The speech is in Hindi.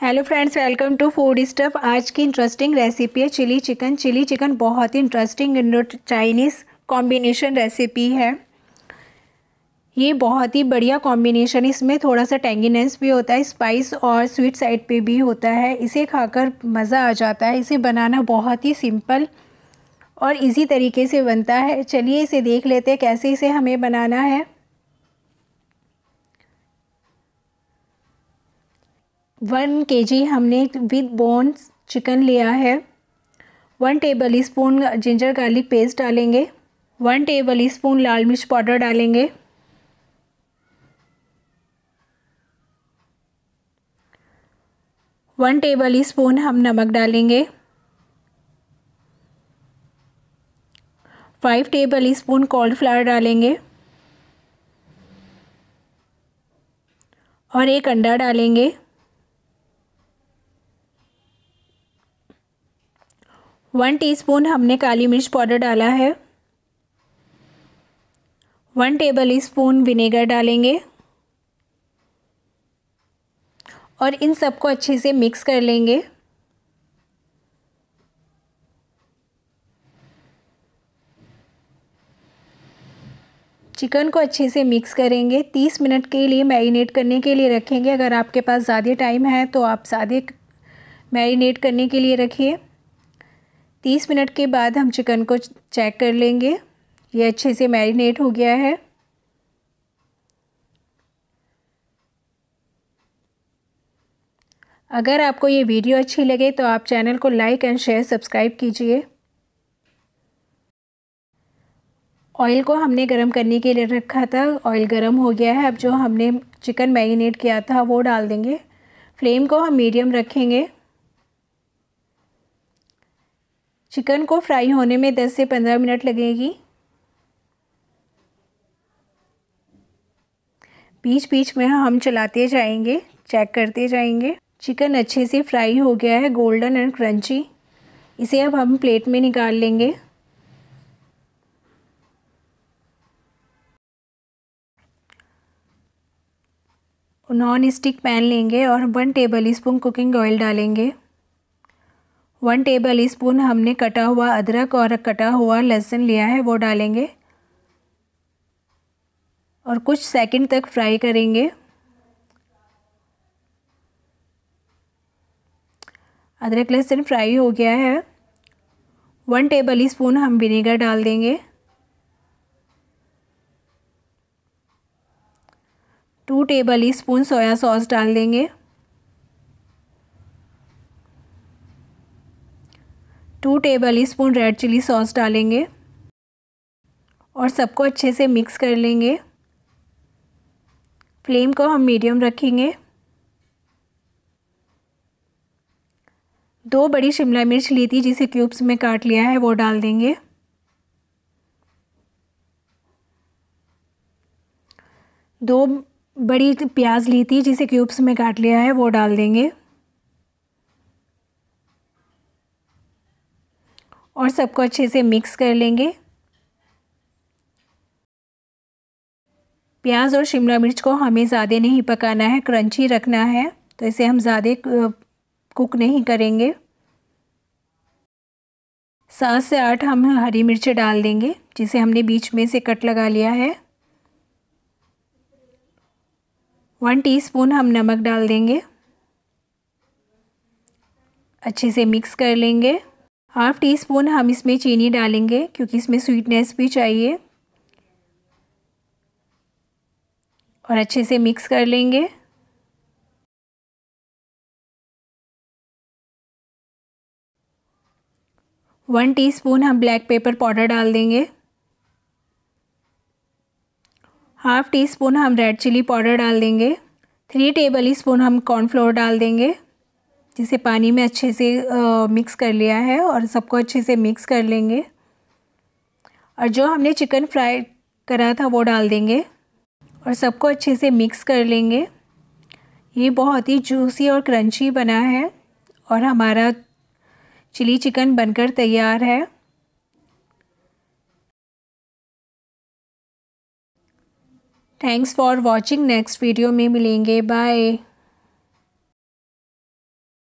hello friends welcome to food stuff आज की इंटरेस्टिंग रेसिपी है चिली चिकन चिली चिकन बहुत ही interesting Indo Chinese combination recipe है ये बहुत ही बढ़िया कॉम्बिनेशन इसमें थोड़ा सा टेंगिनेस भी होता है स्पाइस और स्वीट साइड पे भी होता है इसे खाकर मज़ा आ जाता है इसे बनाना बहुत ही सिंपल और इजी तरीके से बनता है चलिए इसे देख लेते हैं कैसे इसे हमें बनाना है वन के जी हमने विद बोन्स चिकन लिया है one tablespoon ginger garlic paste डालेंगे वन टेबल स्पून लाल मिर्च पाउडर डालेंगे वन टेबल स्पून हम नमक डालेंगे फाइव टेबल स्पून कॉर्नफ्लावर डालेंगे और एक अंडा डालेंगे वन टीस्पून हमने काली मिर्च पाउडर डाला है वन टेबल स्पून विनेगर डालेंगे और इन सबको अच्छे से मिक्स कर लेंगे चिकन को अच्छे से मिक्स करेंगे तीस मिनट के लिए मैरिनेट करने के लिए रखेंगे अगर आपके पास ज़्यादा टाइम है तो आप ज़्यादा मैरिनेट करने के लिए रखिए तीस मिनट के बाद हम चिकन को चेक कर लेंगे ये अच्छे से मैरिनेट हो गया है अगर आपको ये वीडियो अच्छी लगे तो आप चैनल को लाइक एंड शेयर सब्सक्राइब कीजिए ऑयल को हमने गरम करने के लिए रखा था ऑयल गरम हो गया है अब जो हमने चिकन मैरिनेट किया था वो डाल देंगे फ्लेम को हम मीडियम रखेंगे चिकन को फ्राई होने में 10 से 15 मिनट लगेगी बीच बीच में हम चलाते जाएंगे चेक करते जाएंगे चिकन अच्छे से फ्राई हो गया है गोल्डन एंड क्रंची इसे अब हम प्लेट में निकाल लेंगे नॉन स्टिक पैन लेंगे और one tablespoon cooking oil डालेंगे वन टेबल स्पून हमने कटा हुआ अदरक और कटा हुआ लहसुन लिया है वो डालेंगे और कुछ सेकंड तक फ्राई करेंगे अदरक लहसुन फ्राई हो गया है वन टेबल स्पून हम विनेगर डाल देंगे two tablespoon soya sauce डाल देंगे two tablespoon red chilli sauce डालेंगे और सबको अच्छे से मिक्स कर लेंगे फ्लेम को हम मीडियम रखेंगे दो बड़ी शिमला मिर्च ली थी जिसे क्यूब्स में काट लिया है वो डाल देंगे दो बड़ी प्याज ली थी जिसे क्यूब्स में काट लिया है वो डाल देंगे और सबको अच्छे से मिक्स कर लेंगे प्याज और शिमला मिर्च को हमें ज़्यादा नहीं पकाना है क्रंची रखना है तो इसे हम ज़्यादा कुक नहीं करेंगे सात से आठ हम हरी मिर्च डाल देंगे जिसे हमने बीच में से कट लगा लिया है वन टीस्पून हम नमक डाल देंगे अच्छे से मिक्स कर लेंगे हाफ़ टी स्पून हम इसमें चीनी डालेंगे क्योंकि इसमें स्वीटनेस भी चाहिए और अच्छे से मिक्स कर लेंगे वन टीस्पून हम ब्लैक पेपर पाउडर डाल देंगे हाफ़ टी स्पून हम रेड चिली पाउडर डाल देंगे थ्री टेबल स्पून हम कॉर्नफ्लोर डाल देंगे जिसे पानी में अच्छे से आ, मिक्स कर लिया है और सबको अच्छे से मिक्स कर लेंगे और जो हमने चिकन फ्राई करा था वो डाल देंगे और सबको अच्छे से मिक्स कर लेंगे ये बहुत ही जूसी और क्रंची बना है और हमारा चिली चिकन बनकर तैयार है thanks for watching next video में मिलेंगे बाय